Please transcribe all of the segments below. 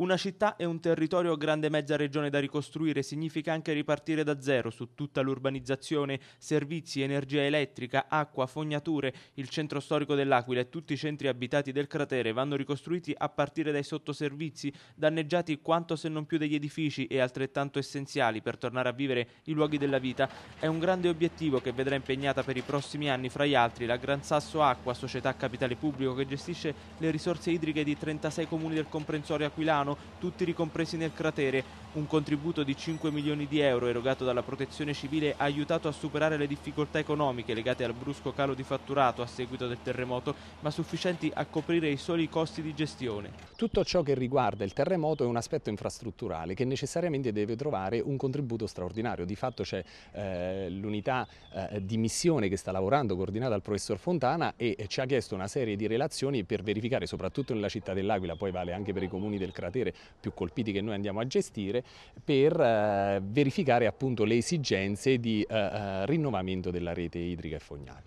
Una città e un territorio grande mezza regione da ricostruire significa anche ripartire da zero su tutta l'urbanizzazione, servizi, energia elettrica, acqua, fognature. Il centro storico dell'Aquila e tutti i centri abitati del cratere vanno ricostruiti a partire dai sottoservizi, danneggiati quanto se non più degli edifici e altrettanto essenziali per tornare a vivere i luoghi della vita. È un grande obiettivo che vedrà impegnata per i prossimi anni, fra gli altri, la Gran Sasso Acqua, società capitale pubblico che gestisce le risorse idriche di 36 comuni del comprensorio aquilano Milano, tutti ricompresi nel cratere. Un contributo di 5 milioni di euro erogato dalla protezione civile ha aiutato a superare le difficoltà economiche legate al brusco calo di fatturato a seguito del terremoto, ma sufficienti a coprire i soli costi di gestione. Tutto ciò che riguarda il terremoto è un aspetto infrastrutturale che necessariamente deve trovare un contributo straordinario. Di fatto c'è eh, l'unità eh, di missione che sta lavorando coordinata dal professor Fontana e ci ha chiesto una serie di relazioni per verificare soprattutto nella città dell'Aquila, poi vale anche per i comuni del cratere potere più colpiti che noi andiamo a gestire per eh, verificare appunto le esigenze di eh, eh, rinnovamento della rete idrica e fognale.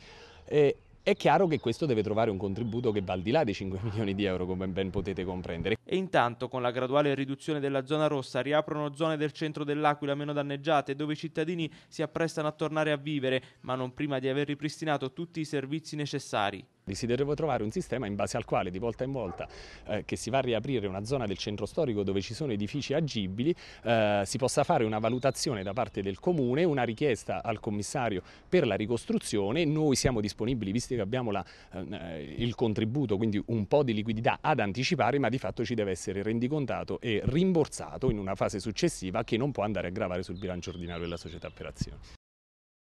Eh, è chiaro che questo deve trovare un contributo che va al di là dei 5 milioni di euro, come ben potete comprendere. E intanto, con la graduale riduzione della zona rossa, riaprono zone del centro dell'Aquila meno danneggiate, dove i cittadini si apprestano a tornare a vivere, ma non prima di aver ripristinato tutti i servizi necessari. Desideravo trovare un sistema in base al quale di volta in volta eh, che si va a riaprire una zona del centro storico dove ci sono edifici agibili eh, si possa fare una valutazione da parte del comune, una richiesta al commissario per la ricostruzione, noi siamo disponibili visto che abbiamo la, eh, il contributo, quindi un po' di liquidità ad anticipare ma di fatto ci deve essere rendicontato e rimborsato in una fase successiva che non può andare a gravare sul bilancio ordinario della società per azioni.